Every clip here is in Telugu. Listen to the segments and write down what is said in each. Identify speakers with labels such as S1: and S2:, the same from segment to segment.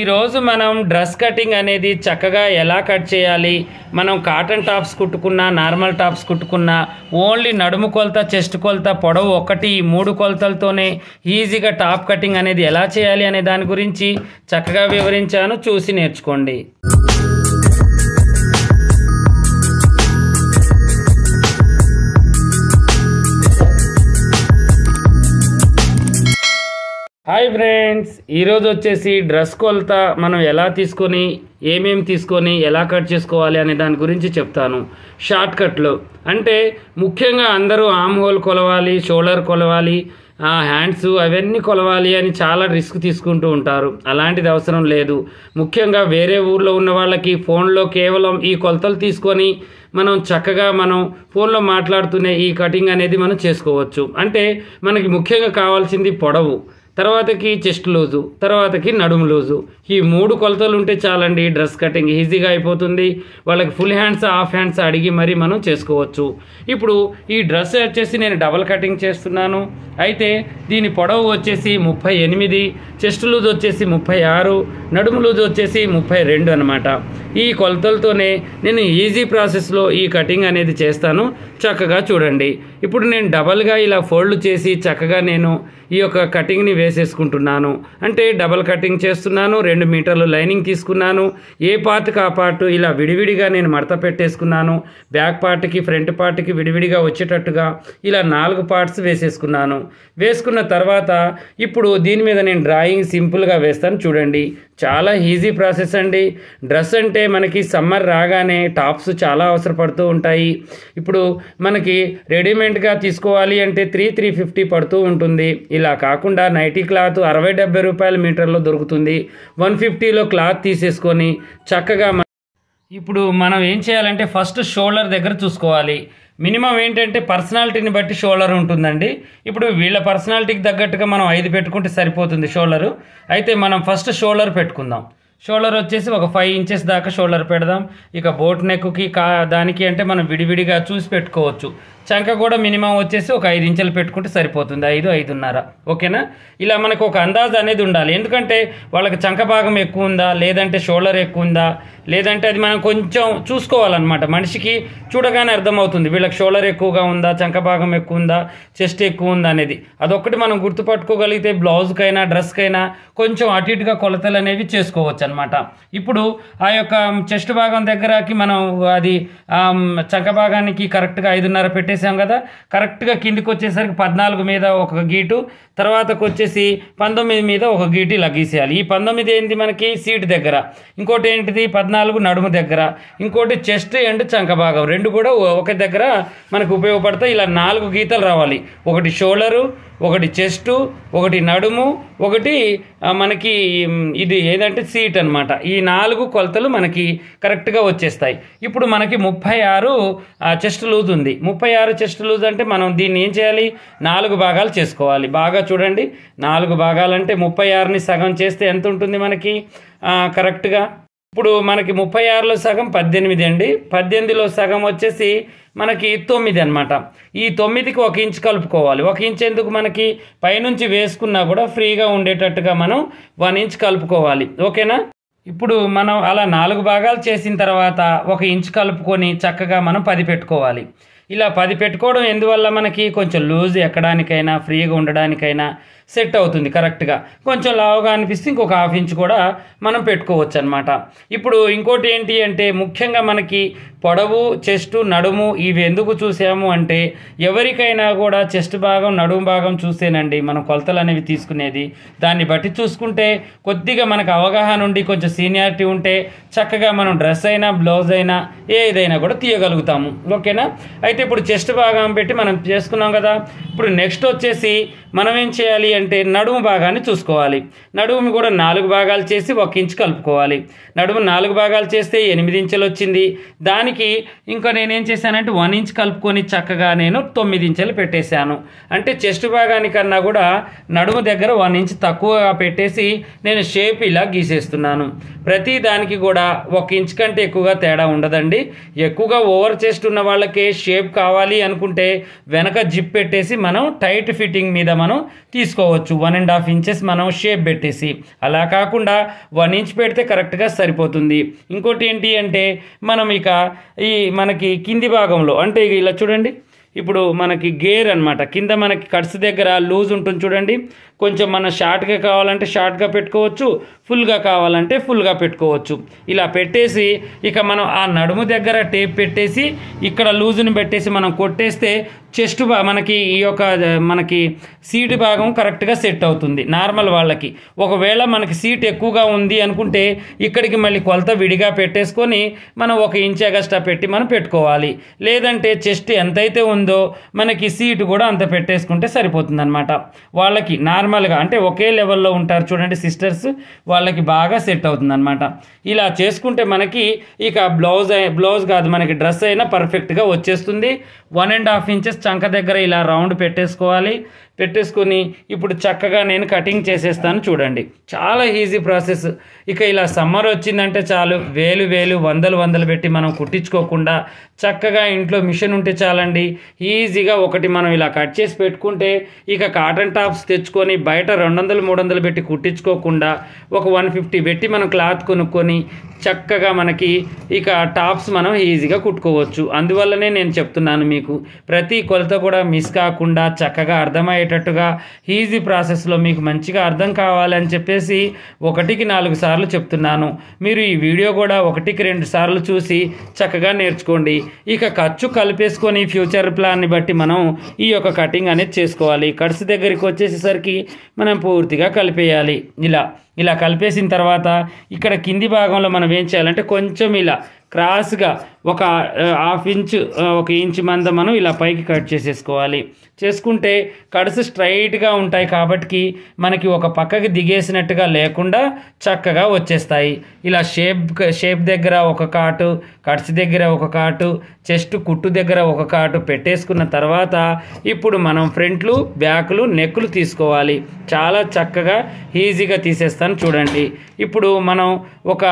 S1: ఈరోజు మనం డ్రెస్ కటింగ్ అనేది చక్కగా ఎలా కట్ చేయాలి మనం కాటన్ టాప్స్ కుట్టుకున్నా నార్మల్ టాప్స్ కుట్టుకున్నా ఓన్లీ నడుము కొలత చెస్ట్ కొలత పొడవు ఒకటి ఈ మూడు కొలతలతోనే ఈజీగా టాప్ కటింగ్ అనేది ఎలా చేయాలి అనే దాని గురించి చక్కగా వివరించాను చూసి నేర్చుకోండి ఫ్రెండ్స్ ఈరోజు వచ్చేసి డ్రెస్ కొలత మనం ఎలా తీసుకొని ఏమేమి తీసుకొని ఎలా కట్ చేసుకోవాలి అనే దాని గురించి చెప్తాను షార్ట్ కట్లో అంటే ముఖ్యంగా అందరూ ఆమ్ హోల్ కొలవాలి షోల్డర్ కొలవాలి హ్యాండ్స్ అవన్నీ కొలవాలి అని చాలా రిస్క్ తీసుకుంటూ ఉంటారు అలాంటిది అవసరం లేదు ముఖ్యంగా వేరే ఊర్లో ఉన్న వాళ్ళకి ఫోన్లో కేవలం ఈ కొలతలు తీసుకొని మనం చక్కగా మనం ఫోన్లో మాట్లాడుతూనే ఈ కటింగ్ అనేది మనం చేసుకోవచ్చు అంటే మనకి ముఖ్యంగా కావాల్సింది పొడవు తర్వాతకి చెస్ట్ లూజు తర్వాతకి నడుము లూజు ఈ మూడు కొలతలు ఉంటే చాలండి డ్రెస్ కటింగ్ ఈజీగా అయిపోతుంది వాళ్ళకి ఫుల్ హ్యాండ్స్ హాఫ్ హ్యాండ్స్ అడిగి మరీ మనం చేసుకోవచ్చు ఇప్పుడు ఈ డ్రెస్ వచ్చేసి నేను డబల్ కటింగ్ చేస్తున్నాను అయితే దీని పొడవు వచ్చేసి ముప్పై ఎనిమిది చెస్ట్ లూజ్ వచ్చేసి ముప్పై ఆరు నడుము లూజ్ వచ్చేసి ముప్పై రెండు అనమాట ఈ కొలతలతోనే నేను ఈజీ ప్రాసెస్లో ఈ కటింగ్ అనేది చేస్తాను చక్కగా చూడండి ఇప్పుడు నేను డబల్గా ఇలా ఫోల్డ్ చేసి చక్కగా నేను ఈ యొక్క కటింగ్ని వేసేసుకుంటున్నాను అంటే డబల్ కటింగ్ చేస్తున్నాను రెండు మీటర్లు లైనింగ్ తీసుకున్నాను ఏ పార్ట్కి ఆ పార్ట్ ఇలా విడివిడిగా నేను మడత పెట్టేసుకున్నాను బ్యాక్ పార్ట్కి ఫ్రంట్ పార్ట్కి విడివిడిగా వచ్చేటట్టుగా ఇలా నాలుగు పార్ట్స్ వేసేసుకున్నాను వేసుకున్న తర్వాత ఇప్పుడు దీని మీద నేను డ్రాయింగ్ సింపుల్గా వేస్తాను చూడండి చాలా ఈజీ ప్రాసెస్ అండి డ్రెస్ అంటే మనకి సమ్మర్ రాగానే టాప్స్ చాలా అవసరపడుతూ ఉంటాయి ఇప్పుడు మనకి రెడీమేడ్గా తీసుకోవాలి అంటే త్రీ త్రీ ఫిఫ్టీ పడుతూ ఉంటుంది ఇలా కాకుండా నైటీ క్లాత్ అరవై డెబ్బై రూపాయల మీటర్లో దొరుకుతుంది వన్ ఫిఫ్టీలో క్లాత్ తీసేసుకొని చక్కగా ఇప్పుడు మనం ఏం చేయాలంటే ఫస్ట్ షోల్డర్ దగ్గర చూసుకోవాలి మినిమం ఏంటంటే పర్సనాలిటీని బట్టి షోల్డర్ ఉంటుందండి ఇప్పుడు వీళ్ళ పర్సనాలిటీకి తగ్గట్టుగా మనం ఐదు పెట్టుకుంటే సరిపోతుంది షోల్డరు అయితే మనం ఫస్ట్ షోల్డర్ పెట్టుకుందాం షోల్డర్ వచ్చేసి ఒక ఫైవ్ ఇంచెస్ దాకా షోల్డర్ పెడదాం ఇక బోట్ నెక్కి కా దానికి అంటే మనం విడివిడిగా చూసి పెట్టుకోవచ్చు చంక కూడా మినిమం వచ్చేసి ఒక ఐదు ఇంచెలు పెట్టుకుంటే సరిపోతుంది ఐదు ఐదున్నర ఓకేనా ఇలా మనకు ఒక అందాజు అనేది ఉండాలి ఎందుకంటే వాళ్ళకి చంక భాగం ఎక్కువ ఉందా లేదంటే షోల్డర్ ఎక్కువ ఉందా లేదంటే అది మనం కొంచెం చూసుకోవాలన్నమాట మనిషికి చూడగానే అర్థమవుతుంది వీళ్ళకి షోల్డర్ ఎక్కువగా ఉందా చంక భాగం ఎక్కువ ఉందా చెస్ట్ ఎక్కువ ఉందా అనేది అదొక్కటి మనం గుర్తుపట్టుకోగలిగితే బ్లౌజ్కైనా డ్రెస్కైనా కొంచెం అటు ఇటుగా కొలతలు అనేవి చేసుకోవచ్చు అనమాట ఇప్పుడు ఆ యొక్క చెస్ట్ భాగం దగ్గరకి మనం అది చక్క భాగానికి కరెక్ట్గా ఐదున్నర పెట్టేసాం కదా కరెక్ట్గా కిందికి వచ్చేసరికి పద్నాలుగు మీద ఒక గీటు తర్వాతకు వచ్చేసి పంతొమ్మిది మీద ఒక గీటు ఇలా గీసేయాలి ఈ పంతొమ్మిది ఏంటి మనకి సీటు దగ్గర ఇంకోటి ఏంటిది పద్నాలుగు నడుము దగ్గర ఇంకోటి చెస్ట్ అండ్ చంక భాగం రెండు కూడా ఒక దగ్గర మనకు ఉపయోగపడతాయి ఇలా నాలుగు గీతలు రావాలి ఒకటి షోల్డరు ఒకటి చెస్టు ఒకటి నడుము ఒకటి మనకి ఇది ఏదంటే సీట్ అనమాట ఈ నాలుగు కొలతలు మనకి కరెక్ట్గా వచ్చేస్తాయి ఇప్పుడు మనకి ముప్పై ఆరు చెస్ట్ లూజ్ ఉంది ముప్పై ఆరు చెస్ట్ లూజ్ అంటే మనం దీన్ని ఏం చేయాలి నాలుగు భాగాలు చేసుకోవాలి బాగా చూడండి నాలుగు భాగాలంటే ముప్పై ఆరుని సగం చేస్తే ఎంత ఉంటుంది మనకి కరెక్ట్గా ఇప్పుడు మనకి ముప్పై ఆరులో సగం పద్దెనిమిది అండి పద్దెనిమిదిలో సగం వచ్చేసి మనకి తొమ్మిది అనమాట ఈ తొమ్మిదికి ఒక ఇంచ్ కలుపుకోవాలి ఒక ఇంచ్ ఎందుకు మనకి పైనుంచి వేసుకున్నా కూడా ఫ్రీగా ఉండేటట్టుగా మనం వన్ ఇంచ్ కలుపుకోవాలి ఓకేనా ఇప్పుడు మనం అలా నాలుగు భాగాలు చేసిన తర్వాత ఒక ఇంచు కలుపుకొని చక్కగా మనం పది పెట్టుకోవాలి ఇలా పది పెట్టుకోవడం ఎందువల్ల మనకి కొంచెం లూజ్ ఎక్కడానికైనా ఫ్రీగా ఉండడానికైనా సెట్ అవుతుంది కరెక్ట్గా కొంచెం లావుగా అనిపిస్తే ఇంకొక హాఫ్ ఇంచ్ కూడా మనం పెట్టుకోవచ్చు అనమాట ఇప్పుడు ఇంకోటి ఏంటి అంటే ముఖ్యంగా మనకి పొడవు చెస్ట్ నడుము ఇవి ఎందుకు చూసాము అంటే ఎవరికైనా కూడా చెస్ట్ భాగం నడుము భాగం చూసేనండి మనం కొలతలు అనేవి తీసుకునేది దాన్ని బట్టి చూసుకుంటే కొద్దిగా మనకు అవగాహన ఉండి కొంచెం సీనియారిటీ ఉంటే చక్కగా మనం డ్రెస్ అయినా బ్లౌజ్ అయినా ఏదైనా కూడా తీయగలుగుతాము ఓకేనా అయితే ఇప్పుడు చెస్ట్ భాగం పెట్టి మనం చేసుకున్నాం కదా ఇప్పుడు నెక్స్ట్ వచ్చేసి మనం ఏం చేయాలి అంటే నడుము భాగాన్ని చూసుకోవాలి నడుము కూడా నాలుగు భాగాలు చేసి ఒక ఇంచు కలుపుకోవాలి నడుము నాలుగు భాగాలు చేస్తే ఎనిమిది ఇంచులు వచ్చింది దానికి ఇంకా నేనేం చేశానంటే వన్ ఇంచ్ కలుపుకొని చక్కగా నేను తొమ్మిది ఇంచులు పెట్టేశాను అంటే చెస్ట్ భాగానికన్నా కూడా నడుము దగ్గర వన్ ఇంచ్ తక్కువగా పెట్టేసి నేను షేప్ ఇలా గీసేస్తున్నాను ప్రతి దానికి కూడా ఒక ఇంచ్ కంటే ఎక్కువగా తేడా ఉండదండి ఎక్కువగా ఓవర్ చెస్ట్ ఉన్న వాళ్ళకే షేప్ కావాలి అనుకుంటే వెనక జిప్ పెట్టేసి మనం టైట్ ఫిట్టింగ్ మీద మనం తీసుకోవాలి పెట్టుకోవచ్చు వన్ అండ్ హాఫ్ ఇంచెస్ మనం షేప్ పెట్టేసి అలా కాకుండా వన్ ఇంచ్ పెడితే కరెక్ట్గా సరిపోతుంది ఇంకోటి ఏంటి అంటే మనం ఇక ఈ మనకి కింది భాగంలో అంటే ఇలా చూడండి ఇప్పుడు మనకి గేర్ అనమాట కింద మనకి కట్స్ దగ్గర లూజ్ ఉంటుంది చూడండి కొంచెం మనం షార్ట్గా కావాలంటే షార్ట్గా పెట్టుకోవచ్చు ఫుల్గా కావాలంటే ఫుల్గా పెట్టుకోవచ్చు ఇలా పెట్టేసి ఇక మనం ఆ నడుము దగ్గర టేప్ పెట్టేసి ఇక్కడ లూజుని పెట్టేసి మనం కొట్టేస్తే చెస్ట్ మనకి ఈ యొక్క మనకి సీట్ భాగం కరెక్ట్గా సెట్ అవుతుంది నార్మల్ వాళ్ళకి ఒకవేళ మనకి సీట్ ఎక్కువగా ఉంది అనుకుంటే ఇక్కడికి మళ్ళీ కొలత విడిగా పెట్టేసుకొని మనం ఒక ఇంచ్ ఎగస్ట్రా పెట్టి మనం పెట్టుకోవాలి లేదంటే చెస్ట్ ఎంతైతే ఉందో మనకి సీటు కూడా అంత పెట్టేసుకుంటే సరిపోతుంది వాళ్ళకి నార్మల్ నార్మల్గా అంటే ఒకే లెవెల్లో ఉంటారు చూడండి సిస్టర్స్ వాళ్ళకి బాగా సెట్ అవుతుంది అనమాట ఇలా చేసుకుంటే మనకి ఇక బ్లౌజ్ బ్లౌజ్ కాదు మనకి డ్రెస్ అయినా పర్ఫెక్ట్గా వచ్చేస్తుంది వన్ అండ్ హాఫ్ ఇంచెస్ చంక దగ్గర ఇలా రౌండ్ పెట్టేసుకోవాలి పెట్టేసుకొని ఇప్పుడు చక్కగా నేను కటింగ్ చేసేస్తాను చూడండి చాలా ఈజీ ప్రాసెస్ ఇక ఇలా సమ్మర్ వచ్చిందంటే చాలు వేలు వేలు వందలు వందలు పెట్టి మనం కుట్టించుకోకుండా చక్కగా ఇంట్లో మిషన్ ఉంటే చాలండి ఈజీగా ఒకటి మనం ఇలా కట్ చేసి పెట్టుకుంటే ఇక కాటన్ టాప్స్ తెచ్చుకొని బయట రెండు వందలు మూడు వందలు పెట్టి కుట్టించుకోకుండా ఒక వన్ ఫిఫ్టీ పెట్టి మనం క్లాత్ కొనుక్కొని చక్కగా మనకి ఇక టాప్స్ మనం ఈజీగా కుట్టుకోవచ్చు అందువల్లనే నేను చెప్తున్నాను మీకు ప్రతి కొలత కూడా మిస్ కాకుండా చక్కగా అర్థమయ్యేటట్టుగా ఈజీ ప్రాసెస్లో మీకు మంచిగా అర్థం కావాలని చెప్పేసి ఒకటికి నాలుగు సార్లు చెప్తున్నాను మీరు ఈ వీడియో కూడా ఒకటికి రెండు సార్లు చూసి చక్కగా నేర్చుకోండి ఇక ఖర్చు కలిపేసుకొని ఫ్యూచర్ ప్లాన్ని బట్టి మనం ఈ యొక్క కటింగ్ అనేది చేసుకోవాలి ఖర్చు దగ్గరికి వచ్చేసేసరికి మనం పూర్తిగా కలిపేయాలి ఇలా ఇలా కలిపేసిన తర్వాత ఇక్కడ కింది భాగంలో మనం ఏం చేయాలంటే కొంచెం ఇలా క్రాస్గా ఒక హాఫ్ ఇంచ్ ఒక ఇంచ్ మంద మనం ఇలా పైకి కట్ చేసేసుకోవాలి చేసుకుంటే కడుసు స్ట్రైట్గా ఉంటాయి కాబట్టి మనకి ఒక పక్కకి దిగేసినట్టుగా లేకుండా చక్కగా వచ్చేస్తాయి ఇలా షేప్ షేప్ దగ్గర ఒక కాటు కట్స్ దగ్గర ఒక కాటు చెస్ట్ కుట్టు దగ్గర ఒక కాటు పెట్టేసుకున్న తర్వాత ఇప్పుడు మనం ఫ్రంట్లు బ్యాక్లు నెక్కులు తీసుకోవాలి చాలా చక్కగా ఈజీగా తీసేస్తాను చూడండి ఇప్పుడు మనం ఒక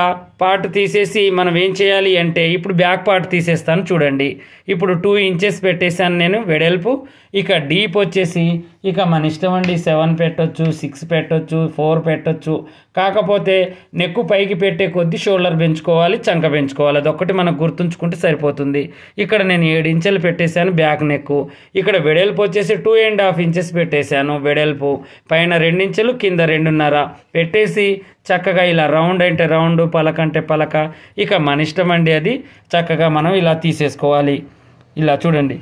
S1: పార్ట్ తీసేసి మనం ఏం చేయాలి అంటే ఇప్పుడు బ్యాక్ బ్యాక్ పార్ట్ తీసేస్తాను చూడండి ఇప్పుడు టూ ఇంచెస్ పెట్టేశాను నేను వెడల్పు ఇక డీప్ వచ్చేసి ఇక మన ఇష్టం అండి సెవెన్ పెట్టొచ్చు సిక్స్ పెట్టొచ్చు ఫోర్ పెట్టొచ్చు కాకపోతే నెక్కు పైకి పెట్టే కొద్ది షోల్డర్ పెంచుకోవాలి చంక పెంచుకోవాలి అదొక్కటి మనం గుర్తుంచుకుంటే సరిపోతుంది ఇక్కడ నేను ఏడు ఇంచెలు పెట్టేశాను బ్యాక్ నెక్ ఇక్కడ వెడల్పు వచ్చేసి టూ అండ్ హాఫ్ ఇంచెస్ పెట్టేశాను వెడల్పు పైన రెండించెలు కింద రెండున్నర పెట్టేసి చక్కగా ఇలా రౌండ్ అంటే రౌండ్ పలక అంటే పలక ఇక మన ఇష్టం అండి అది చక్కగా మనం ఇలా తీసేసుకోవాలి ఇలా చూడండి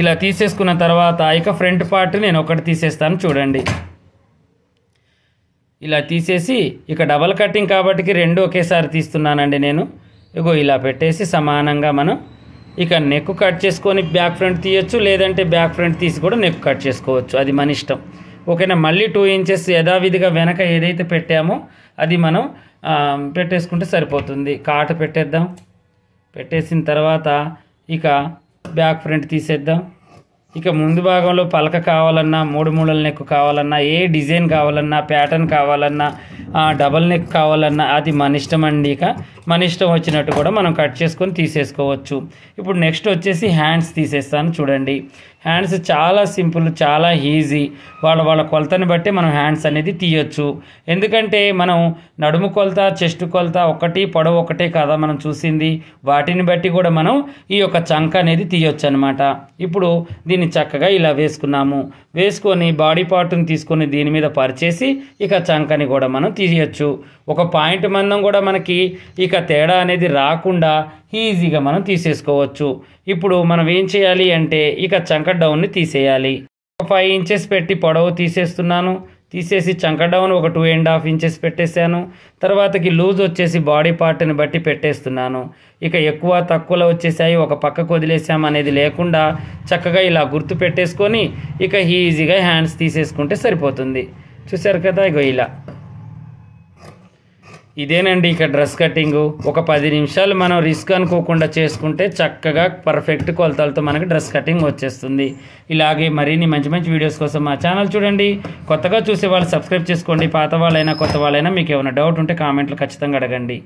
S1: ఇలా తీసేసుకున్న తర్వాత ఇక ఫ్రంట్ పార్ట్ నేను ఒకటి తీసేస్తాను చూడండి ఇలా తీసేసి ఇక డబల్ కటింగ్ కాబట్టికి రెండు ఒకేసారి తీస్తున్నానండి నేను ఇగో ఇలా పెట్టేసి సమానంగా మనం ఇక నెక్ కట్ చేసుకొని బ్యాక్ ఫ్రంట్ తీయచ్చు లేదంటే బ్యాక్ ఫ్రంట్ తీసి కూడా నెక్ కట్ చేసుకోవచ్చు అది మన ఇష్టం ఓకేనా మళ్ళీ టూ ఇంచెస్ యథావిధిగా వెనక ఏదైతే పెట్టామో అది మనం పెట్టేసుకుంటే సరిపోతుంది కాట పెట్టేద్దాం పెట్టేసిన తర్వాత ఇక బ్యాక్ ఫ్రంట్ తీసేద్దాం ఇక ముందు భాగంలో పలక కావాలన్నా మూడు మూడల నెక్ కావాలన్నా ఏ డిజైన్ కావాలన్నా ప్యాటర్న్ కావాలన్నా డబల్ నెక్ కావాలన్నా అది మన ఇష్టం అండి ఇక మన ఇష్టం వచ్చినట్టు కూడా మనం కట్ చేసుకొని తీసేసుకోవచ్చు ఇప్పుడు నెక్స్ట్ వచ్చేసి హ్యాండ్స్ తీసేస్తాను చూడండి హ్యాండ్స్ చాలా సింపుల్ చాలా ఈజీ వాళ్ళ వాళ్ళ కొలతని బట్టి మనం హ్యాండ్స్ అనేది తీయొచ్చు ఎందుకంటే మనం నడుము కొలత చెస్ట్ కొలత ఒకటి పొడవు ఒకటే కదా మనం చూసింది వాటిని బట్టి కూడా మనం ఈ యొక్క చంక అనేది తీయొచ్చు అనమాట ఇప్పుడు దీన్ని దీన్ని చక్కగా ఇలా వేసుకున్నాము వేసుకొని బాడీ పార్ట్ని తీసుకొని దీని మీద పరిచేసి ఇక చంకని కూడా మనం తీయచ్చు ఒక పాయింట్ మందం కూడా మనకి ఇక తేడా అనేది రాకుండా ఈజీగా మనం తీసేసుకోవచ్చు ఇప్పుడు మనం ఏం చేయాలి అంటే ఇక చంక డౌన్ని తీసేయాలి ఒక ఫైవ్ ఇంచెస్ పెట్టి పొడవు తీసేస్తున్నాను తీసేసి చంక డౌన్ ఒక టూ అండ్ హాఫ్ ఇంచెస్ పెట్టేశాను తర్వాతకి లూజ్ వచ్చేసి బాడీ పార్ట్ని బట్టి పెట్టేస్తున్నాను ఇక ఎక్కువ తక్కువలో వచ్చేసాయి ఒక పక్కకు వదిలేసాము అనేది లేకుండా చక్కగా ఇలా గుర్తు పెట్టేసుకొని ఇక ఈజీగా హ్యాండ్స్ తీసేసుకుంటే సరిపోతుంది చూసారు కదా ఇగో ఇలా ఇదేనండి ఇక డ్రెస్ కటింగు ఒక పది నిమిషాలు మనం రిస్క్ అనుకోకుండా చేసుకుంటే చక్కగా పర్ఫెక్ట్ కొలతలతో మనకి డ్రెస్ కటింగ్ వచ్చేస్తుంది ఇలాగే మరిన్ని మంచి మంచి వీడియోస్ కోసం మా ఛానల్ చూడండి కొత్తగా చూసే వాళ్ళు సబ్స్క్రైబ్ చేసుకోండి పాత వాళ్ళైనా కొత్త వాళ్ళైనా మీకు ఏమైనా డౌట్ ఉంటే కామెంట్లు ఖచ్చితంగా అడగండి